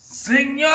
Señor.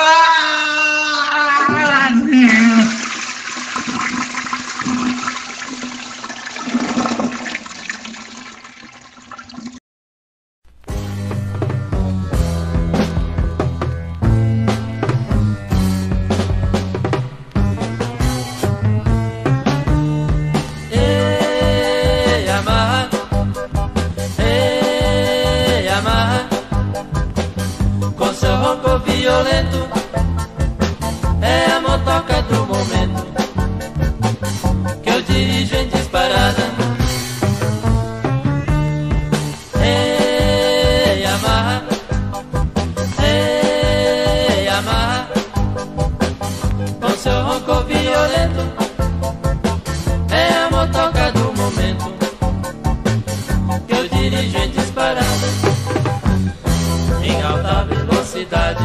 cidade,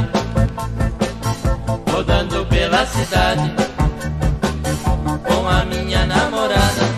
rodando pela cidade, com a minha namorada.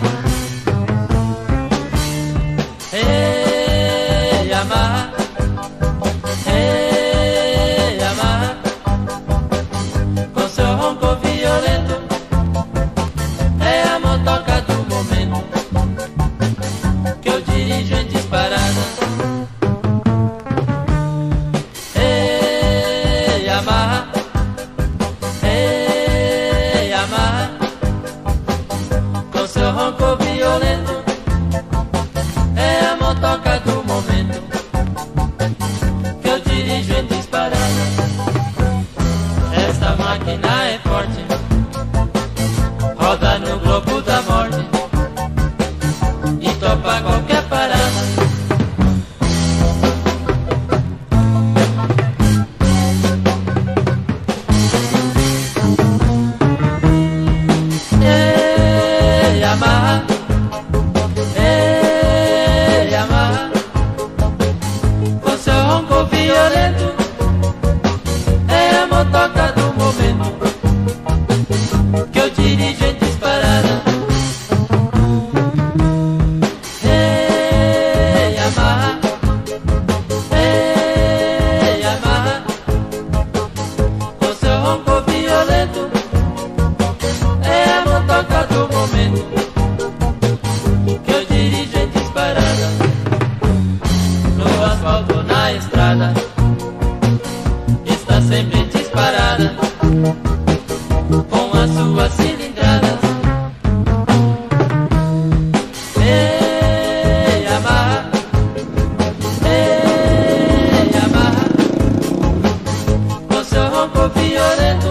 ronco violento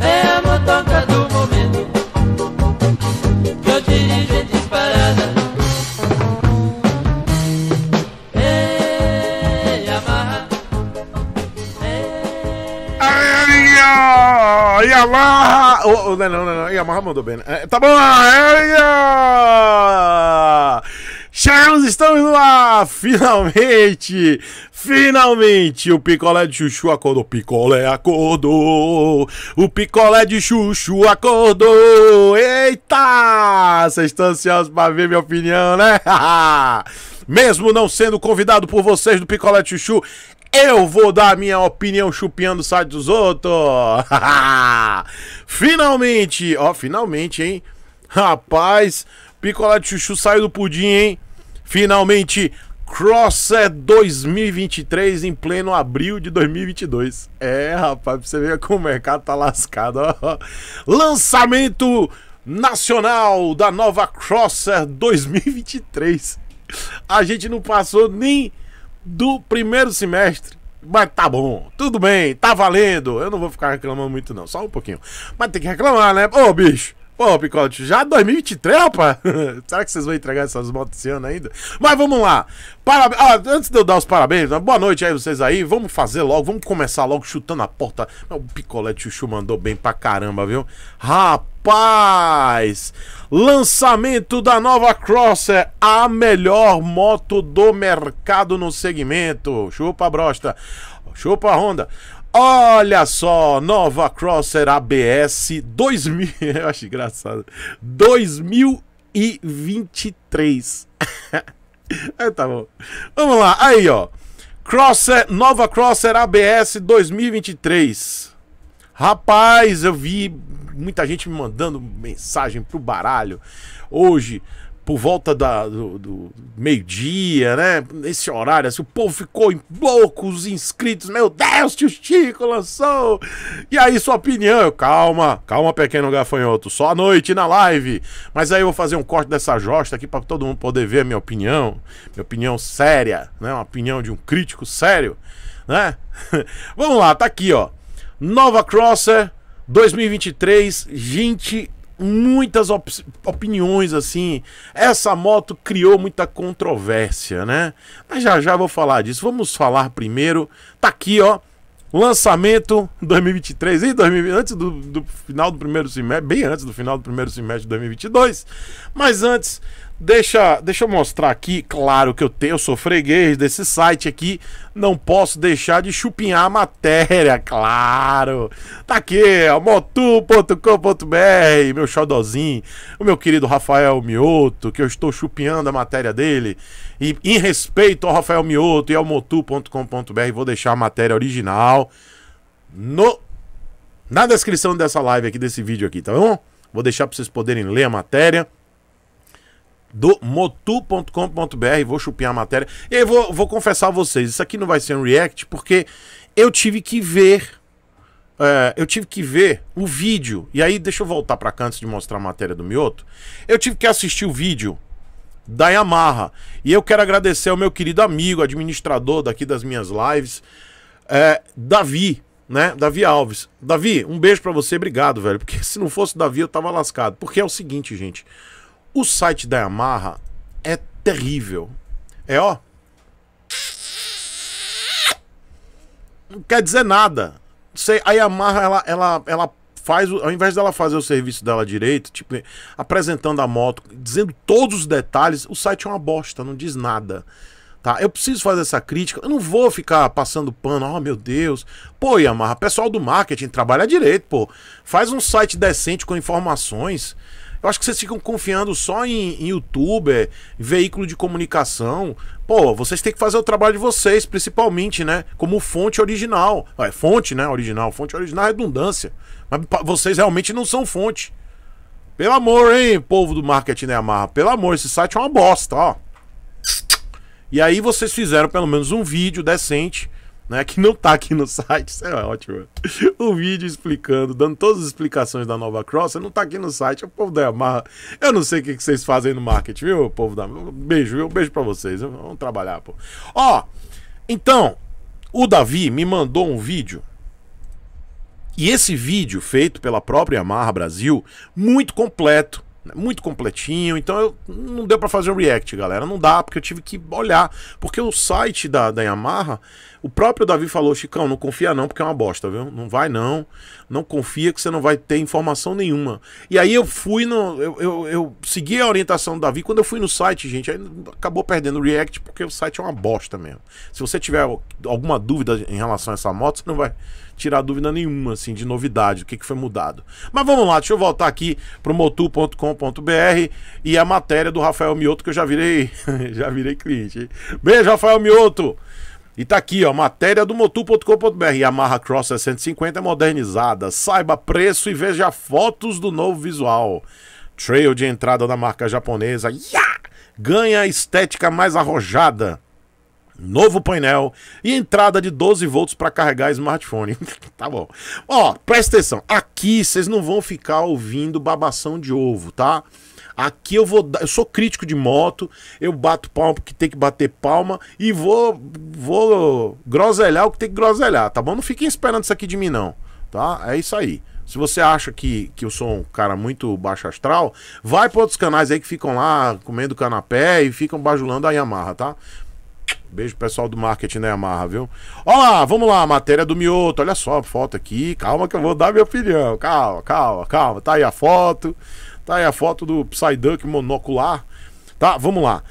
é a motoca do momento que eu dirijo em disparada. Ei, amarra. Ei, Yamaha! Oh, oh, não, não, não, Yamaha mandou bem. Né? É, tá bom! Ei, Chegamos, estamos lá finalmente! Finalmente, o picolé de chuchu acordou. Picolé acordou. O picolé de chuchu acordou. Eita! Vocês estão ansiosos para ver minha opinião, né? Mesmo não sendo convidado por vocês do picolé de chuchu, eu vou dar a minha opinião chupiando o site dos outros. finalmente, ó, finalmente, hein? Rapaz, picolé de chuchu saiu do pudim, hein? Finalmente, Crosser 2023 em pleno abril de 2022. É, rapaz, pra você ver como o mercado tá lascado. Lançamento nacional da nova Crosser 2023. A gente não passou nem do primeiro semestre. Mas tá bom, tudo bem, tá valendo. Eu não vou ficar reclamando muito, não, só um pouquinho. Mas tem que reclamar, né? Ô, bicho, Pô, Picote, já 2023, rapaz? Será que vocês vão entregar essas motos esse ano ainda? Mas vamos lá. Parab... Ah, antes de eu dar os parabéns, boa noite aí vocês aí. Vamos fazer logo, vamos começar logo chutando a porta. O Picolé Chuchu mandou bem pra caramba, viu? Rapaz! Lançamento da nova Crosser, a melhor moto do mercado no segmento. Chupa brosta. Chupa Honda. Olha só, nova Crosser ABS 2000, eu acho engraçado. 2023. é, tá bom. Vamos lá, aí ó. Crosser, nova Crosser ABS 2023. Rapaz, eu vi muita gente me mandando mensagem pro baralho hoje por volta da, do, do meio-dia, né? Nesse horário, assim, o povo ficou em poucos inscritos, meu Deus, tio Chico lançou! E aí, sua opinião? Calma, calma, pequeno gafanhoto, só à noite na live. Mas aí eu vou fazer um corte dessa josta aqui para todo mundo poder ver a minha opinião, minha opinião séria, né? Uma opinião de um crítico sério, né? Vamos lá, tá aqui, ó. Nova Crosser 2023, gente, muitas op opiniões assim. Essa moto criou muita controvérsia, né? Mas já já vou falar disso. Vamos falar primeiro. Tá aqui, ó. Lançamento 2023 e 2020, antes do, do final do primeiro semestre, bem antes do final do primeiro semestre de 2022. Mas antes, Deixa, deixa eu mostrar aqui, claro que eu tenho, eu sou freguês desse site aqui, não posso deixar de chupinhar a matéria, claro. Tá aqui, motu.com.br, meu xodozinho, o meu querido Rafael Mioto, que eu estou chupinhando a matéria dele. E em respeito ao Rafael Mioto e ao motu.com.br, vou deixar a matéria original no na descrição dessa live aqui desse vídeo aqui, tá bom? Vou deixar para vocês poderem ler a matéria do motu.com.br. Vou chupinhar a matéria. E eu vou, vou confessar a vocês: isso aqui não vai ser um react, porque eu tive que ver. É, eu tive que ver o vídeo. E aí, deixa eu voltar para cá antes de mostrar a matéria do Mioto. Eu tive que assistir o vídeo da Yamaha. E eu quero agradecer ao meu querido amigo, administrador daqui das minhas lives, é, Davi, né? Davi Alves. Davi, um beijo para você, obrigado, velho. Porque se não fosse o Davi, eu tava lascado. Porque é o seguinte, gente. O site da Yamaha é terrível. É ó. Não quer dizer nada. Sei, a Yamaha ela, ela, ela faz, ao invés dela fazer o serviço dela direito, tipo, apresentando a moto, dizendo todos os detalhes, o site é uma bosta, não diz nada. Tá? Eu preciso fazer essa crítica, eu não vou ficar passando pano, oh meu Deus. Pô, Yamaha, pessoal do marketing trabalha direito, pô. Faz um site decente com informações. Eu acho que vocês ficam confiando só em, em youtuber, em veículo de comunicação. Pô, vocês têm que fazer o trabalho de vocês, principalmente, né? Como fonte original. É, fonte, né? Original. Fonte original é redundância. Mas vocês realmente não são fonte. Pelo amor, hein, povo do marketing da Yamaha. Pelo amor, esse site é uma bosta, ó. E aí vocês fizeram pelo menos um vídeo decente né, que não tá aqui no site, isso é ótimo. O vídeo explicando, dando todas as explicações da nova Cross, não tá aqui no site, o povo da Yamaha. Eu não sei o que, vocês fazem no marketing, viu, povo da. beijo, viu? beijo para vocês. Vamos trabalhar, pô. Ó, então, o Davi me mandou um vídeo. E esse vídeo feito pela própria Yamaha Brasil, muito completo muito completinho, então eu não deu para fazer um react, galera, não dá, porque eu tive que olhar, porque o site da, da Yamaha, o próprio Davi falou, Chicão, não confia não, porque é uma bosta, viu? Não vai não, não confia que você não vai ter informação nenhuma. E aí eu fui no, eu, eu, eu segui a orientação do Davi, quando eu fui no site, gente, aí acabou perdendo o react, porque o site é uma bosta mesmo. Se você tiver alguma dúvida em relação a essa moto, você não vai, tirar dúvida nenhuma, assim, de novidade, o que, que foi mudado. Mas vamos lá, deixa eu voltar aqui pro motu.com.br e a matéria do Rafael Mioto, que eu já virei, já virei cliente. Hein? Beijo, Rafael Mioto! E tá aqui, ó, matéria do motu.com.br. Yamaha Cross 650 é modernizada. Saiba preço e veja fotos do novo visual. Trail de entrada da marca japonesa. Yeah! Ganha a estética mais arrojada novo painel e entrada de 12 volts para carregar smartphone. tá bom. Ó, presta atenção. Aqui vocês não vão ficar ouvindo babação de ovo, tá? Aqui eu vou, eu sou crítico de moto, eu bato palma porque tem que bater palma e vou vou groselhar o que tem que groselhar, tá bom? Não fiquem esperando isso aqui de mim não, tá? É isso aí. Se você acha que, que eu sou um cara muito baixo astral, vai para outros canais aí que ficam lá comendo canapé e ficam bajulando a Yamaha, tá? Beijo pessoal do marketing, né, Amarra, viu? Olá, vamos lá, matéria do Mioto. Olha só a foto aqui. Calma que eu vou dar minha opinião. Calma, calma, calma. Tá aí a foto. Tá aí a foto do Psyduck monocular. Tá, vamos lá.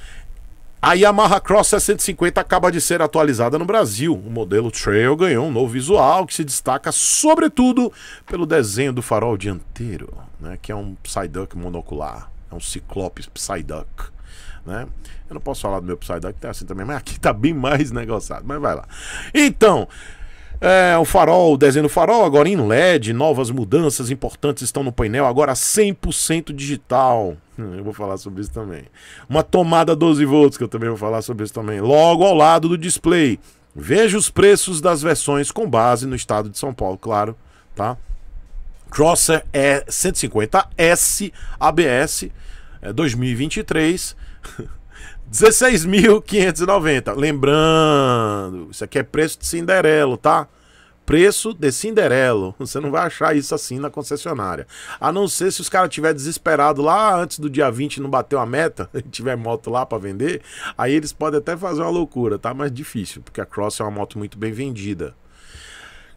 A Yamaha Cross 650 acaba de ser atualizada no Brasil. O modelo Trail ganhou um novo visual que se destaca sobretudo pelo desenho do farol dianteiro, né, que é um Psyduck monocular. É um Ciclope Psyduck né? Eu não posso falar do meu Psyduck, tá assim também, mas aqui tá bem mais negociado, mas vai lá. Então, é, o farol, o desenho do farol, agora em LED, novas mudanças importantes estão no painel, agora 100% digital. Hum, eu vou falar sobre isso também. Uma tomada 12 volts, que eu também vou falar sobre isso também. Logo ao lado do display. Veja os preços das versões com base no estado de São Paulo, claro, tá? Crosser é 150S ABS é 2023 16.590. Lembrando, isso aqui é preço de Cinderelo, tá? Preço de Cinderelo. Você não vai achar isso assim na concessionária. A não ser se os caras tiver desesperado lá antes do dia 20 não bateu a meta, tiver moto lá para vender, aí eles podem até fazer uma loucura, tá? Mas difícil, porque a Cross é uma moto muito bem vendida.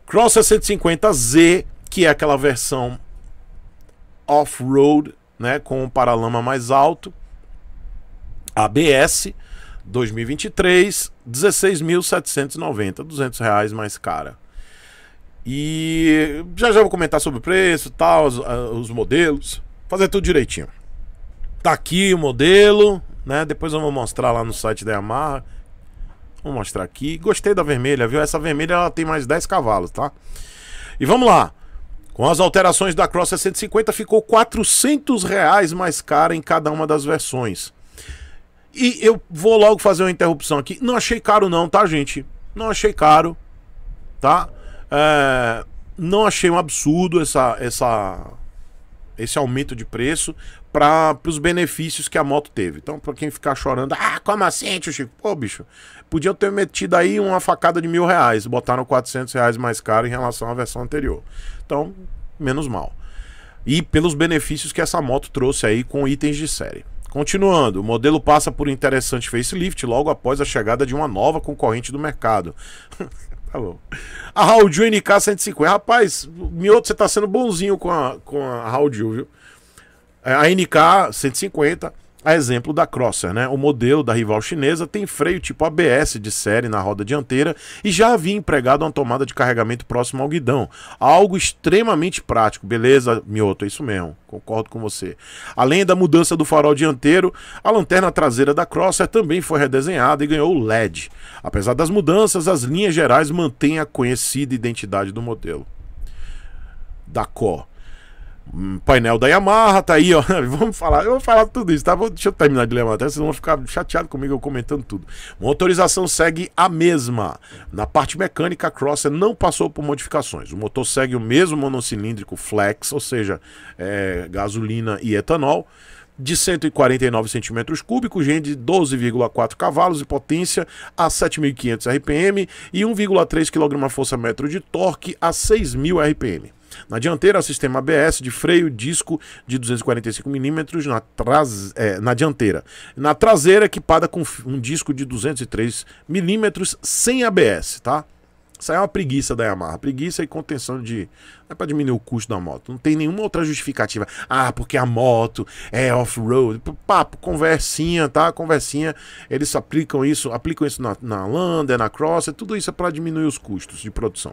Cross 150 z que é aquela versão off-road, né, com o um paralama mais alto ABS 2023, 16.790, 200 reais mais cara. E já já vou comentar sobre o preço, tal, os, ah, os modelos, fazer tudo direitinho. Tá aqui o modelo, né? Depois eu vou mostrar lá no site da Yamaha. Vou mostrar aqui. Gostei da vermelha, viu? Essa vermelha ela tem mais 10 cavalos, tá? E vamos lá. Com as alterações da Cross 650 ficou 400 reais mais cara em cada uma das versões. E eu vou logo fazer uma interrupção aqui. Não achei caro, não, tá, gente? Não achei caro, tá? É, não achei um absurdo essa, essa, esse aumento de preço para os benefícios que a moto teve. Então, para quem ficar chorando, ah, como assim, tio Chico? Pô, bicho, podiam ter metido aí uma facada de mil reais, botaram 400 reais mais caro em relação à versão anterior. Então, menos mal. E pelos benefícios que essa moto trouxe aí com itens de série. Continuando, o modelo passa por interessante facelift logo após a chegada de uma nova concorrente do mercado. tá bom. A Raudil NK 150. Rapaz, Mioto, você tá sendo bonzinho com a, com a Raudil, viu? É, a NK 150 a exemplo da Crosser, né? O modelo da rival chinesa tem freio tipo ABS de série na roda dianteira e já havia empregado uma tomada de carregamento próximo ao guidão. Algo extremamente prático, beleza, Mioto? É isso mesmo, concordo com você. Além da mudança do farol dianteiro, a lanterna traseira da Crosser também foi redesenhada e ganhou o LED. Apesar das mudanças, as linhas gerais mantêm a conhecida identidade do modelo. Da cor painel da Yamaha, tá aí, ó. Vamos falar, eu vou falar tudo isso, tá? Vou, deixa eu terminar de ler vocês vão ficar chateados comigo eu comentando tudo. Motorização segue a mesma. Na parte mecânica, a Crosser não passou por modificações. O motor segue o mesmo monocilíndrico flex, ou seja, é, gasolina e etanol de 149 centímetros cúbicos, de 12,4 cavalos e potência a 7.500 RPM e 1,3 kgfm de torque a 6.000 RPM. Na dianteira, sistema ABS de freio disco de 245mm na, é, na dianteira. Na traseira, equipada com um disco de 203mm sem ABS, tá? Isso aí é uma preguiça da Yamaha. Preguiça e contenção de. É para diminuir o custo da moto. Não tem nenhuma outra justificativa. Ah, porque a moto é off-road. Papo, conversinha, tá? Conversinha. Eles aplicam isso, aplicam isso na, na Lander, na Crosser. Tudo isso é para diminuir os custos de produção.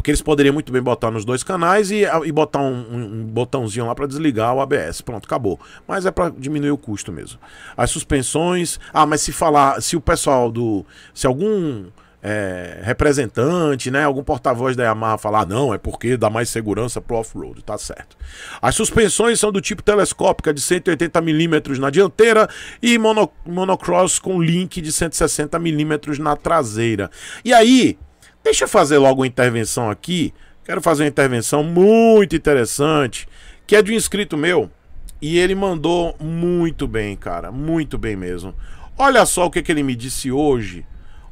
Porque eles poderiam muito bem botar nos dois canais e, e botar um, um, um botãozinho lá para desligar o ABS. Pronto, acabou. Mas é para diminuir o custo mesmo. As suspensões. Ah, mas se falar, se o pessoal do. Se algum. É, representante, né? Algum porta-voz da Yamaha falar, não, é porque dá mais segurança pro off-road, tá certo. As suspensões são do tipo telescópica de 180 milímetros na dianteira e mono, monocross com link de 160 milímetros na traseira. E aí, Deixa eu fazer logo uma intervenção aqui. Quero fazer uma intervenção muito interessante, que é de um inscrito meu. E ele mandou muito bem, cara. Muito bem mesmo. Olha só o que, que ele me disse hoje.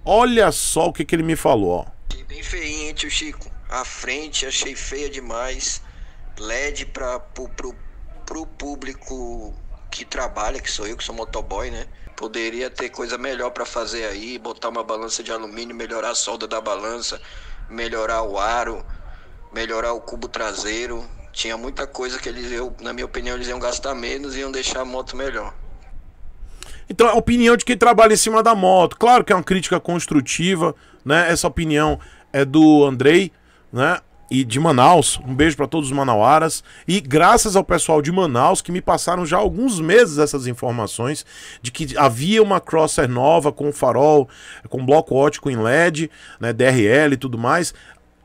Olha só o que, que ele me falou. Achei bem feinho, hein, tio Chico. A frente achei feia demais. LED para pro, pro, pro público que trabalha, que sou eu, que sou motoboy, né? Poderia ter coisa melhor para fazer aí, botar uma balança de alumínio, melhorar a solda da balança, melhorar o aro, melhorar o cubo traseiro. Tinha muita coisa que eles, eu, na minha opinião, eles iam gastar menos e iam deixar a moto melhor. Então, é a opinião de quem trabalha em cima da moto. Claro que é uma crítica construtiva, né? Essa opinião é do Andrei, né? e de Manaus. Um beijo para todos os manauaras e graças ao pessoal de Manaus que me passaram já alguns meses essas informações de que havia uma crosser nova com farol, com bloco ótico em LED, né, DRL e tudo mais.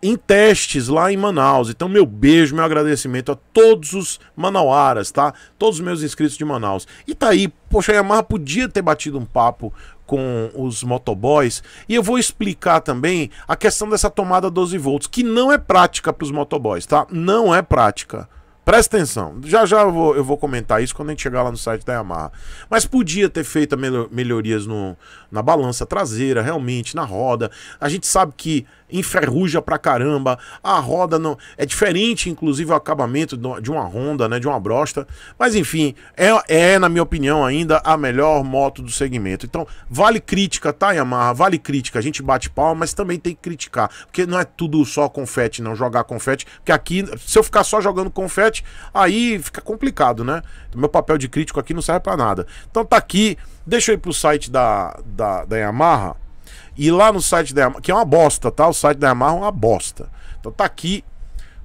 Em testes lá em Manaus. Então, meu beijo, meu agradecimento a todos os manauaras, tá? Todos os meus inscritos de Manaus. E tá aí, poxa, a Yamaha podia ter batido um papo com os motoboys. E eu vou explicar também a questão dessa tomada 12 volts, que não é prática para os motoboys, tá? Não é prática. Presta atenção, já já eu vou, eu vou, comentar isso quando a gente chegar lá no site da Yamaha. Mas podia ter feito melhorias no, na balança traseira, realmente, na roda. A gente sabe que enferruja pra caramba, a roda não é diferente, inclusive o acabamento de uma Honda, né, de uma Brosta, mas enfim, é, é na minha opinião ainda a melhor moto do segmento. Então, vale crítica, tá Yamaha, vale crítica. A gente bate palma, mas também tem que criticar, porque não é tudo só confete, não jogar confete, porque aqui se eu ficar só jogando confete, aí fica complicado, né? Meu papel de crítico aqui não serve para nada. Então tá aqui, deixa eu ir pro site da da, da Yamaha e lá no site da Yamaha, que é uma bosta, tá? O site da Yamaha é uma bosta. Então tá aqui.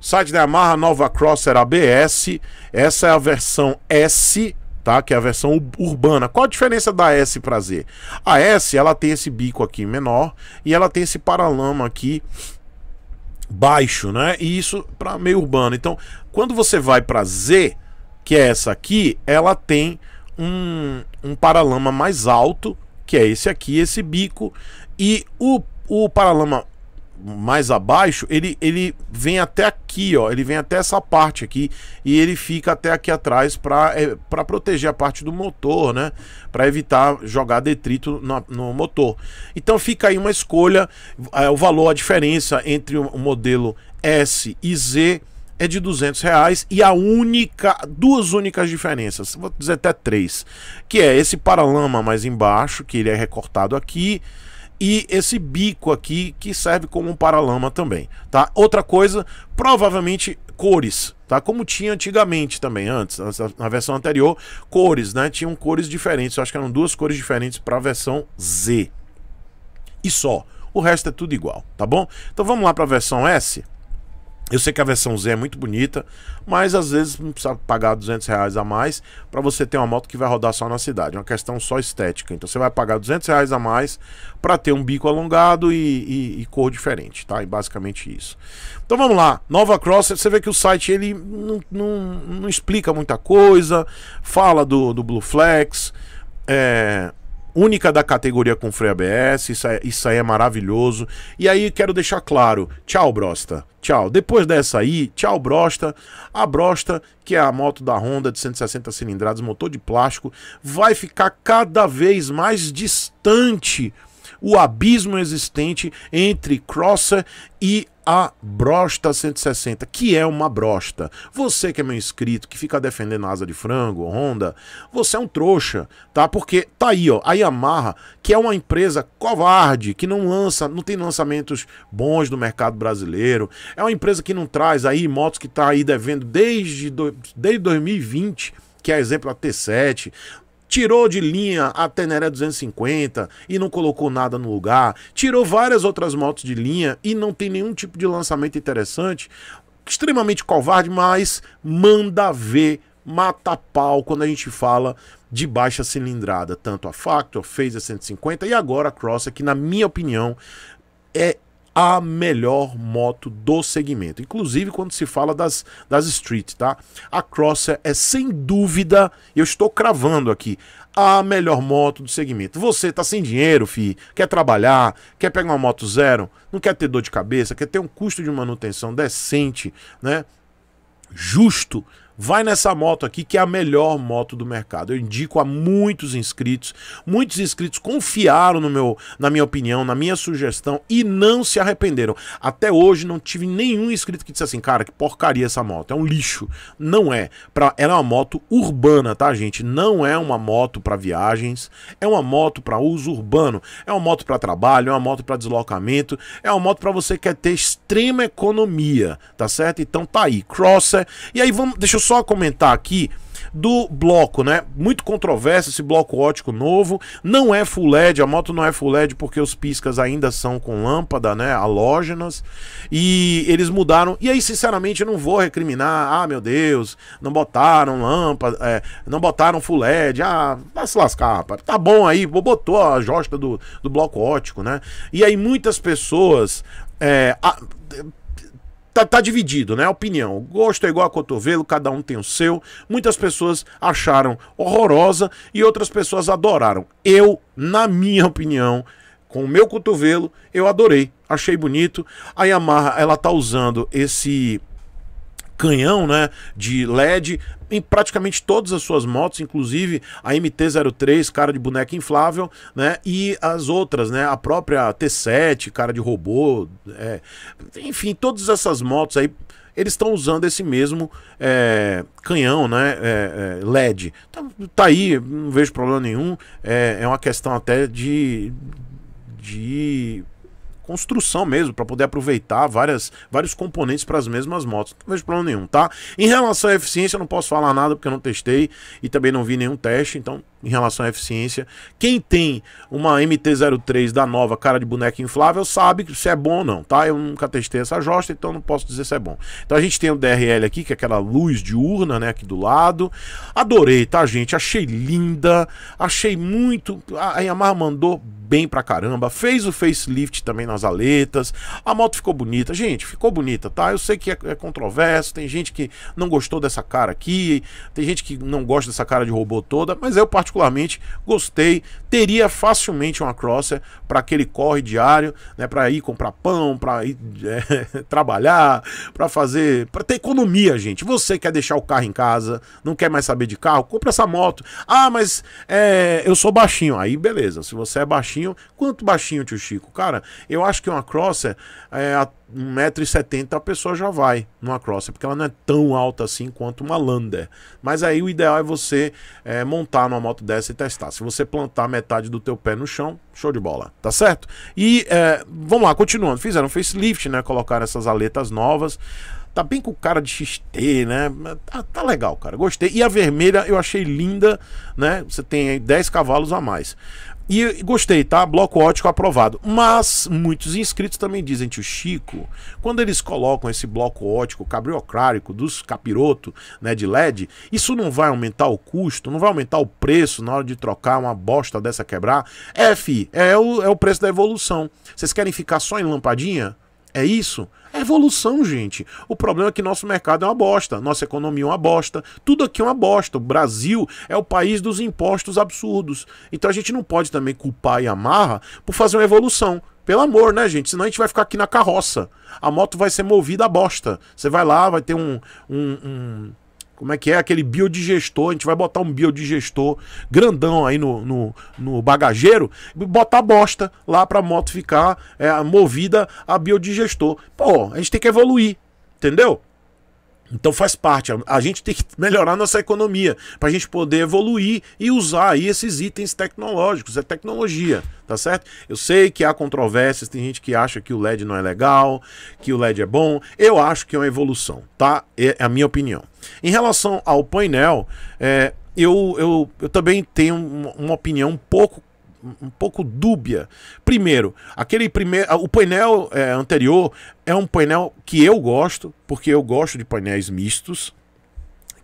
site da Yamaha Nova Crosser ABS. Essa é a versão S, tá? Que é a versão urbana. Qual a diferença da S para Z? A S, ela tem esse bico aqui menor e ela tem esse paralama aqui baixo, né? E isso para meio urbano. Então, quando você vai para Z, que é essa aqui, ela tem um, um paralama mais alto, que é esse aqui, esse bico, e o, o paralama mais abaixo, ele, ele vem até aqui, ó. Ele vem até essa parte aqui e ele fica até aqui atrás para é, proteger a parte do motor, né? Para evitar jogar detrito no, no, motor. Então fica aí uma escolha. É, o valor, a diferença entre o modelo S e Z é de 200 reais e a única, duas únicas diferenças, vou dizer até três, que é esse paralama mais embaixo, que ele é recortado aqui, e esse bico aqui que serve como um paralama também, tá? Outra coisa, provavelmente cores, tá? Como tinha antigamente também, antes, na versão anterior, cores, né? Tinham cores diferentes, eu acho que eram duas cores diferentes para a versão Z. E só, o resto é tudo igual, tá bom? Então vamos lá para a versão S. Eu sei que a versão Z é muito bonita, mas às vezes não precisa pagar 200 reais a mais para você ter uma moto que vai rodar só na cidade. É uma questão só estética. Então você vai pagar 200 reais a mais para ter um bico alongado e, e, e, cor diferente, tá? E basicamente isso. Então vamos lá. Nova Cross, você vê que o site ele não, não, não explica muita coisa, fala do, do Blue Flex, é, única da categoria com freio ABS, isso aí, isso aí é maravilhoso. E aí quero deixar claro, tchau brosta, tchau. Depois dessa aí, tchau brosta. A brosta, que é a moto da Honda de 160 cilindradas, motor de plástico, vai ficar cada vez mais distante o abismo existente entre crosser e a Brosta 160, que é uma brosta. Você que é meu inscrito, que fica defendendo asa de frango, Honda, você é um trouxa, tá? Porque tá aí, ó, a Yamaha, que é uma empresa covarde, que não lança, não tem lançamentos bons no mercado brasileiro, é uma empresa que não traz aí motos que tá aí devendo desde, do, desde 2020 que é exemplo a T7, tirou de linha a Teneré 250 e não colocou nada no lugar, tirou várias outras motos de linha e não tem nenhum tipo de lançamento interessante, extremamente covarde, mas manda ver, mata pau quando a gente fala de baixa cilindrada, tanto a Factor, fez a 150 e agora a Cross, que na minha opinião é a melhor moto do segmento. Inclusive quando se fala das, das street, tá? A Crosser é sem dúvida, eu estou cravando aqui, a melhor moto do segmento. Você tá sem dinheiro, fi, quer trabalhar, quer pegar uma moto zero, não quer ter dor de cabeça, quer ter um custo de manutenção decente, né? Justo Vai nessa moto aqui que é a melhor moto do mercado. Eu indico a muitos inscritos. Muitos inscritos confiaram no meu, na minha opinião, na minha sugestão e não se arrependeram. Até hoje não tive nenhum inscrito que disse assim, cara, que porcaria essa moto, é um lixo. Não é. Pra, ela é uma moto urbana, tá, gente? Não é uma moto para viagens, é uma moto para uso urbano, é uma moto para trabalho, é uma moto para deslocamento, é uma moto para você que quer ter extrema economia, tá certo? Então tá aí, Crosser. E aí vamos, deixa eu só comentar aqui do bloco, né? Muito controverso esse bloco ótico novo. Não é full LED, a moto não é full LED porque os piscas ainda são com lâmpada, né? Halógenas. E eles mudaram. E aí, sinceramente, eu não vou recriminar. Ah, meu Deus, não botaram lâmpada, é, não botaram full LED. Ah, vai se lascar, rapaz. Tá bom aí, botou a josta do, do bloco ótico, né? E aí, muitas pessoas. É, a, tá, tá dividido, né? A opinião. O gosto é igual a cotovelo, cada um tem o seu. Muitas pessoas acharam horrorosa e outras pessoas adoraram. Eu, na minha opinião, com o meu cotovelo, eu adorei, achei bonito. A Yamaha, ela tá usando esse canhão né, de LED em praticamente todas as suas motos, inclusive a MT-03, cara de boneca inflável, né? E as outras, né? A própria T7, cara de robô, é, enfim, todas essas motos aí eles estão usando esse mesmo é, canhão, né? É, é, LED. Tá, tá, aí, não vejo problema nenhum. É, é uma questão até de. de construção mesmo, para poder aproveitar várias, vários componentes para as mesmas motos. Não vejo problema nenhum, tá? Em relação à eficiência, eu não posso falar nada porque eu não testei e também não vi nenhum teste, então em relação à eficiência. Quem tem uma MT-03 da nova cara de boneca inflável sabe se é bom ou não, tá? Eu nunca testei essa josta, então não posso dizer se é bom. Então a gente tem o DRL aqui, que é aquela luz diurna, né, aqui do lado. Adorei, tá, gente? Achei linda, achei muito... A Yamaha mandou bem pra caramba. Fez o facelift também na nas aletas. A moto ficou bonita. Gente, ficou bonita, tá? Eu sei que é, é controverso, tem gente que não gostou dessa cara aqui, tem gente que não gosta dessa cara de robô toda, mas eu particularmente gostei. Teria facilmente uma crosser para aquele corre diário, né, para ir comprar pão, para ir é, trabalhar, para fazer, para ter economia, gente. Você quer deixar o carro em casa, não quer mais saber de carro, compra essa moto. Ah, mas é, eu sou baixinho. Aí beleza, se você é baixinho, quanto baixinho, tio Chico? Cara, eu acho que uma crosser, é, a 1,70m a pessoa já vai numa crosser, porque ela não é tão alta assim quanto uma lander. Mas aí o ideal é você é, montar numa moto dessa e testar. Se você plantar metade do teu pé no chão, show de bola, tá certo? E é, vamos lá, continuando. Fizeram facelift, né? Colocaram essas aletas novas tá bem com cara de XT, né? Tá, tá, legal, cara. Gostei. E a vermelha eu achei linda, né? Você tem aí 10 cavalos a mais. E gostei, tá? Bloco ótico aprovado. Mas muitos inscritos também dizem, tio Chico, quando eles colocam esse bloco ótico cabriocrático dos capiroto, né, de LED, isso não vai aumentar o custo, não vai aumentar o preço na hora de trocar uma bosta dessa quebrar? É, fi, é o, é o preço da evolução. Vocês querem ficar só em lampadinha? É isso? É evolução, gente. O problema é que nosso mercado é uma bosta, nossa economia é uma bosta, tudo aqui é uma bosta. O Brasil é o país dos impostos absurdos. Então a gente não pode também culpar a Yamaha por fazer uma evolução. Pelo amor, né, gente? Senão a gente vai ficar aqui na carroça. A moto vai ser movida a bosta. Você vai lá, vai ter um, um, um como é que é aquele biodigestor? A gente vai botar um biodigestor grandão aí no, no, no bagageiro e botar bosta lá pra moto ficar é, movida a biodigestor. Pô, a gente tem que evoluir, entendeu? Então faz parte. A gente tem que melhorar nossa economia para a gente poder evoluir e usar aí esses itens tecnológicos. É tecnologia, tá certo? Eu sei que há controvérsias, tem gente que acha que o LED não é legal, que o LED é bom. Eu acho que é uma evolução, tá? É, é a minha opinião. Em relação ao painel, é, eu, eu, eu também tenho uma opinião um pouco um pouco dúbia. Primeiro, aquele primeiro, o painel é, anterior é um painel que eu gosto, porque eu gosto de painéis mistos,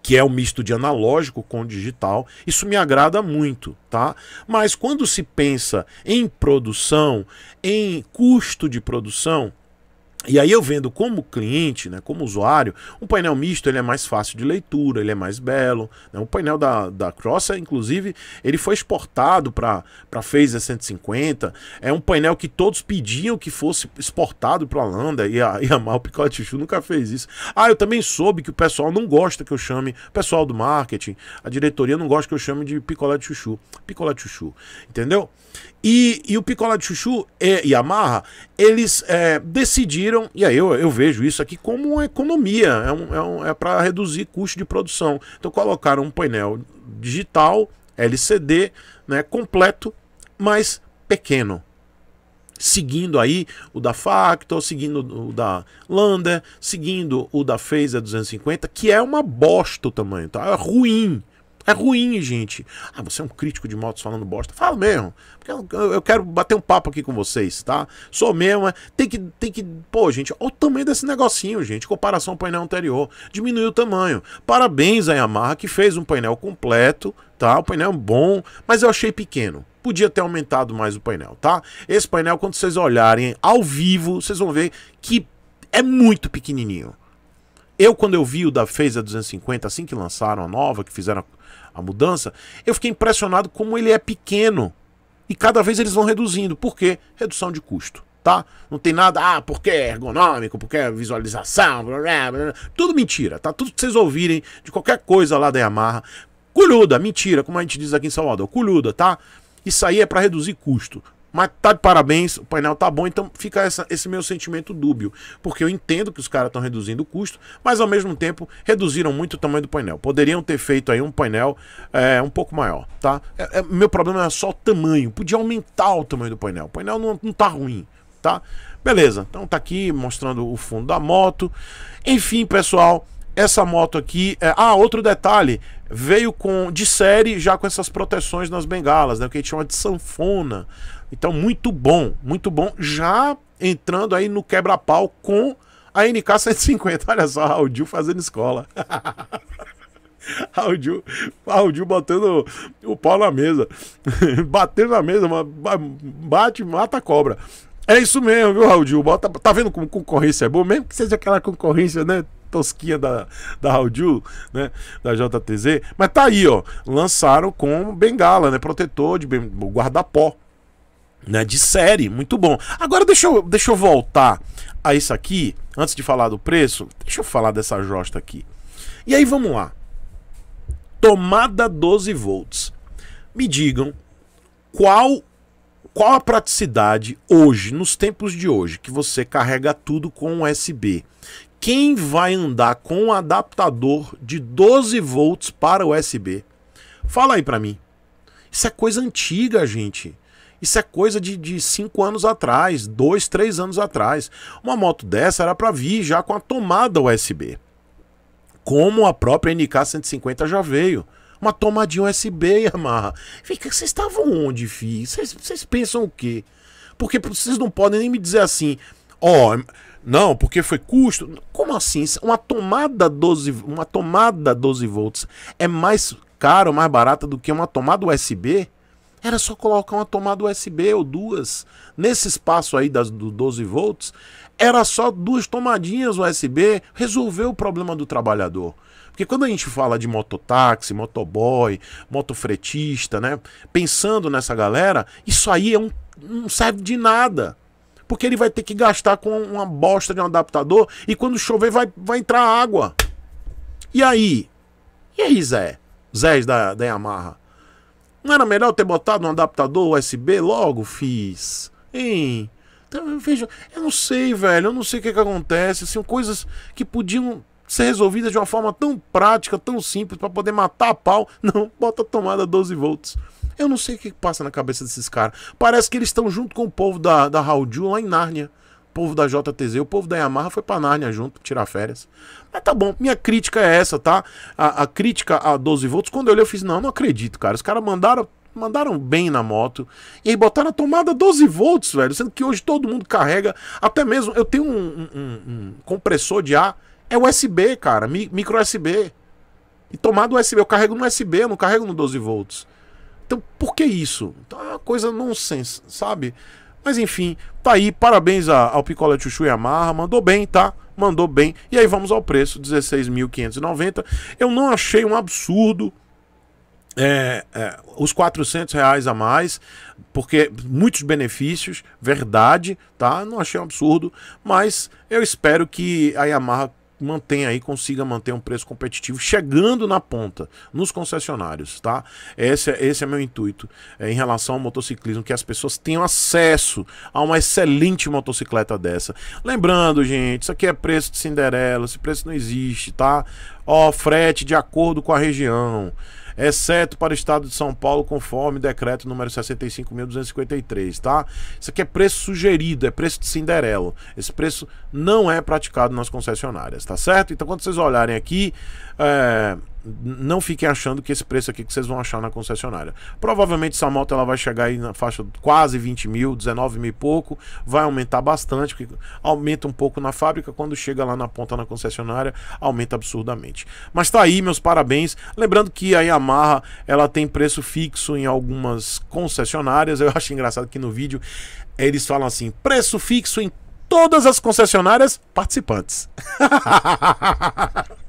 que é um misto de analógico com digital. Isso me agrada muito, tá? Mas quando se pensa em produção, em custo de produção, e aí eu vendo como cliente, né, como usuário, um painel misto ele é mais fácil de leitura, ele é mais belo. Né? O painel da, da Crossa, inclusive, ele foi exportado para Phaser 150. É um painel que todos pediam que fosse exportado para a Landa e a, e a Mal Picote Chu nunca fez isso. Ah, eu também soube que o pessoal não gosta que eu chame, o pessoal do marketing, a diretoria não gosta que eu chame de picolé de chuchu. Picolé de chuchu, entendeu? E, e o picolé de chuchu e, e a Marra, eles é, decidiram e aí eu, eu vejo isso aqui como uma economia, é, um, é, um, é para reduzir custo de produção. Então colocaram um painel digital, LCD, né, completo, mas pequeno. Seguindo aí o da Factor, seguindo o da Lander, seguindo o da Phaser 250, que é uma bosta o tamanho, tá? É ruim. É ruim, gente. Ah, você é um crítico de motos falando bosta. Fala mesmo. Porque eu, quero bater um papo aqui com vocês, tá? Sou mesmo. É... Tem que, tem que. Pô, gente, olha o tamanho desse negocinho, gente. Comparação ao painel anterior. Diminuiu o tamanho. Parabéns à Yamaha que fez um painel completo, tá? O painel bom, mas eu achei pequeno podia ter aumentado mais o painel, tá? Esse painel, quando vocês olharem ao vivo, vocês vão ver que é muito pequenininho. Eu, quando eu vi o da Phase 250, assim que lançaram a nova, que fizeram a, a mudança, eu fiquei impressionado como ele é pequeno. E cada vez eles vão reduzindo. Por quê? Redução de custo, tá? Não tem nada, ah, porque é ergonômico, porque é visualização, blá, blá, blá. Tudo mentira, tá? Tudo que vocês ouvirem de qualquer coisa lá da Yamaha. Culhuda, mentira, como a gente diz aqui em Salvador, culhuda, tá? Isso aí é para reduzir custo. Mas tá de parabéns, o painel tá bom, então fica essa, esse meu sentimento dúbio. Porque eu entendo que os caras estão reduzindo o custo, mas ao mesmo tempo reduziram muito o tamanho do painel. Poderiam ter feito aí um painel é, um pouco maior, tá? É, é, meu problema é só o tamanho. Podia aumentar o tamanho do painel. O painel não, não tá ruim, tá? Beleza, então tá aqui mostrando o fundo da moto. Enfim, pessoal, essa moto aqui. É... Ah, outro detalhe. Veio com de série já com essas proteções nas bengalas, né? O que a gente chama de sanfona. Então, muito bom, muito bom. Já entrando aí no quebra-pau com a NK 150. Olha só, Raul fazendo escola. Áudio, áudio botando o pau na mesa. Batendo na mesa, bate, mata a cobra. É isso mesmo, viu, Raul Gil? Bota, tá vendo como concorrência é boa? Mesmo que seja aquela concorrência, né? Tosquinha da, da Raul né? Da JTZ. Mas tá aí, ó. Lançaram com bengala, né? Protetor de guarda-pó né, de série, muito bom. Agora deixa eu, deixa eu voltar a isso aqui, antes de falar do preço, deixa eu falar dessa josta aqui. E aí vamos lá. Tomada 12 volts. Me digam qual qual a praticidade hoje, nos tempos de hoje, que você carrega tudo com USB. Quem vai andar com um adaptador de 12 volts para USB? Fala aí para mim. Isso é coisa antiga, gente. Isso é coisa de, de cinco anos atrás, dois, três anos atrás. Uma moto dessa era para vir já com a tomada USB, como a própria NK150 já veio. Uma tomadinha USB, Yamaha. Fica, vocês estavam onde, fi? Vocês pensam o quê? Porque vocês não podem nem me dizer assim, ó, oh, não, porque foi custo. Como assim? Uma tomada 12, uma tomada 12 volts é mais cara, mais barata do que uma tomada USB? Era só colocar uma tomada USB ou duas. Nesse espaço aí das, do 12 volts, era só duas tomadinhas USB, resolveu o problema do trabalhador. Porque quando a gente fala de mototáxi, motoboy, motofretista, né? Pensando nessa galera, isso aí é um, não serve de nada. Porque ele vai ter que gastar com uma bosta de um adaptador e quando chover vai, vai entrar água. E aí? E aí, Zé? Zé da, da Yamaha? Não era melhor ter botado um adaptador USB logo? Fiz. Hein? Então, veja, eu não sei, velho. Eu não sei o que, que acontece. Assim, coisas que podiam ser resolvidas de uma forma tão prática, tão simples, para poder matar a pau. Não, bota a tomada 12 volts. Eu não sei o que passa na cabeça desses caras. Parece que eles estão junto com o povo da, da Raul Ju lá em Nárnia povo da JTZ, o povo da Yamaha foi pra Nárnia junto, tirar férias. Mas tá bom, minha crítica é essa, tá? A, a crítica a 12 volts, quando eu olhei, eu fiz, não, não acredito, cara. Os caras mandaram mandaram bem na moto. E aí botaram a tomada 12 volts, velho. Sendo que hoje todo mundo carrega. Até mesmo. Eu tenho um, um, um compressor de ar. É USB, cara. Micro USB. E tomada USB. Eu carrego no USB, eu não carrego no 12 volts. Então, por que isso? Então, é uma coisa nonsense, sabe? Mas enfim, tá aí. Parabéns ao Picola Chuchu e Yamaha. Mandou bem, tá? Mandou bem. E aí vamos ao preço: 16.590. Eu não achei um absurdo. É, é, os 400 reais a mais, porque muitos benefícios, verdade, tá? Não achei um absurdo, mas eu espero que a Yamaha mantenha aí, consiga manter um preço competitivo, chegando na ponta, nos concessionários, tá? Esse, é, esse é meu intuito é, em relação ao motociclismo, que as pessoas tenham acesso a uma excelente motocicleta dessa. Lembrando, gente, isso aqui é preço de Cinderela, esse preço não existe, tá? Ó, frete de acordo com a região exceto para o estado de São Paulo, conforme decreto número 65.253, tá? Isso aqui é preço sugerido, é preço de Cinderela. Esse preço não é praticado nas concessionárias, tá certo? Então, quando vocês olharem aqui, é não fiquem achando que esse preço aqui que vocês vão achar na concessionária. Provavelmente essa moto ela vai chegar aí na faixa quase 20 mil, 19 mil e pouco, vai aumentar bastante, porque aumenta um pouco na fábrica, quando chega lá na ponta na concessionária, aumenta absurdamente. Mas tá aí, meus parabéns. Lembrando que a Yamaha ela tem preço fixo em algumas concessionárias. Eu acho engraçado que no vídeo eles falam assim: preço fixo em todas as concessionárias participantes.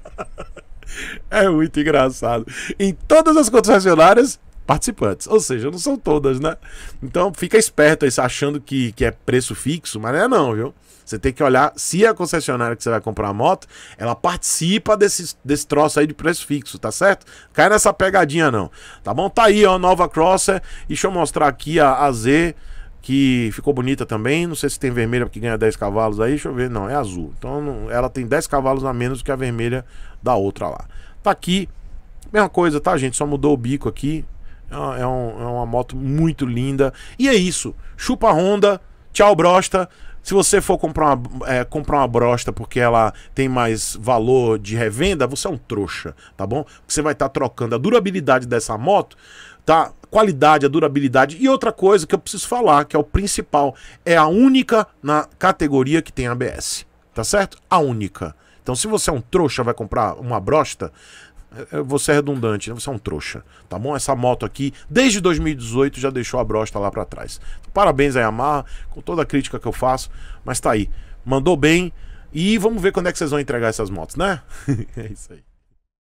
É muito engraçado. Em todas as concessionárias, participantes. Ou seja, não são todas, né? Então fica esperto aí, achando que, que é preço fixo, mas não é não, viu? Você tem que olhar se a concessionária que você vai comprar a moto, ela participa desse, desse troço aí de preço fixo, tá certo? Cai nessa pegadinha não, tá bom? Tá aí, ó, nova Crosser. Deixa eu mostrar aqui a, a Z que ficou bonita também. Não sei se tem vermelha porque ganha 10 cavalos aí, deixa eu ver. Não, é azul. Então não, ela tem 10 cavalos a menos que a vermelha da outra lá. Tá aqui, mesma coisa, tá, gente? Só mudou o bico aqui. É, é um, é uma moto muito linda. E é isso. Chupa Honda. Tchau, brosta. Se você for comprar uma, é, comprar uma brosta porque ela tem mais valor de revenda, você é um trouxa, tá bom? Você vai estar tá trocando a durabilidade dessa moto, tá? qualidade, a durabilidade. E outra coisa que eu preciso falar, que é o principal, é a única na categoria que tem ABS. Tá certo? A única. Então, se você é um trouxa, vai comprar uma brosta, eh, eh, você é redundante, né? você é um trouxa, tá bom? Essa moto aqui, desde 2018, já deixou a brosta lá para trás. Parabéns a Yamaha, com toda a crítica que eu faço, mas tá aí. Mandou bem e vamos ver quando é que vocês vão entregar essas motos, né? é isso aí.